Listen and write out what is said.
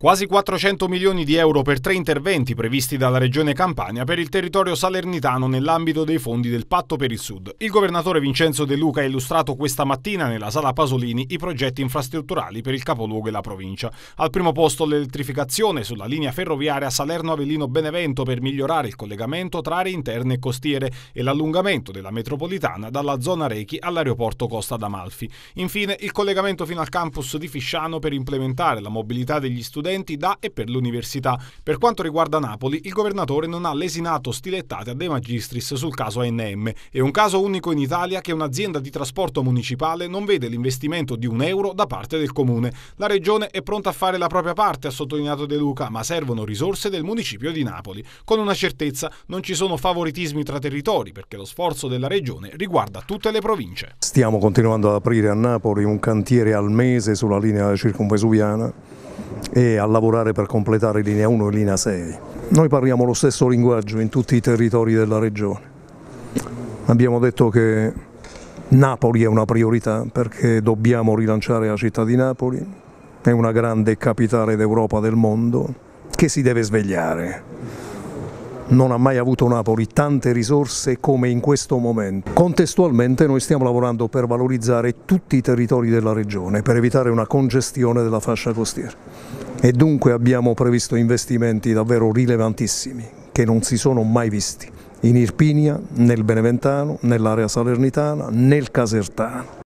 Quasi 400 milioni di euro per tre interventi previsti dalla Regione Campania per il territorio salernitano nell'ambito dei fondi del Patto per il Sud. Il governatore Vincenzo De Luca ha illustrato questa mattina nella sala Pasolini i progetti infrastrutturali per il capoluogo e la provincia. Al primo posto l'elettrificazione sulla linea ferroviaria Salerno-Avellino-Benevento per migliorare il collegamento tra aree interne e costiere e l'allungamento della metropolitana dalla zona Rechi all'aeroporto Costa d'Amalfi. Infine il collegamento fino al campus di Fisciano per implementare la mobilità degli studenti studenti da e per l'università. Per quanto riguarda Napoli, il governatore non ha lesinato stilettate a De Magistris sul caso ANM. È un caso unico in Italia che un'azienda di trasporto municipale non vede l'investimento di un euro da parte del comune. La regione è pronta a fare la propria parte, ha sottolineato De Luca, ma servono risorse del municipio di Napoli. Con una certezza non ci sono favoritismi tra territori perché lo sforzo della regione riguarda tutte le province. Stiamo continuando ad aprire a Napoli un cantiere al mese sulla linea circumvesuviana e a lavorare per completare linea 1 e linea 6. Noi parliamo lo stesso linguaggio in tutti i territori della regione. Abbiamo detto che Napoli è una priorità perché dobbiamo rilanciare la città di Napoli, è una grande capitale d'Europa del mondo che si deve svegliare non ha mai avuto Napoli tante risorse come in questo momento. Contestualmente noi stiamo lavorando per valorizzare tutti i territori della regione, per evitare una congestione della fascia costiera e dunque abbiamo previsto investimenti davvero rilevantissimi che non si sono mai visti in Irpinia, nel Beneventano, nell'area salernitana, nel Casertano.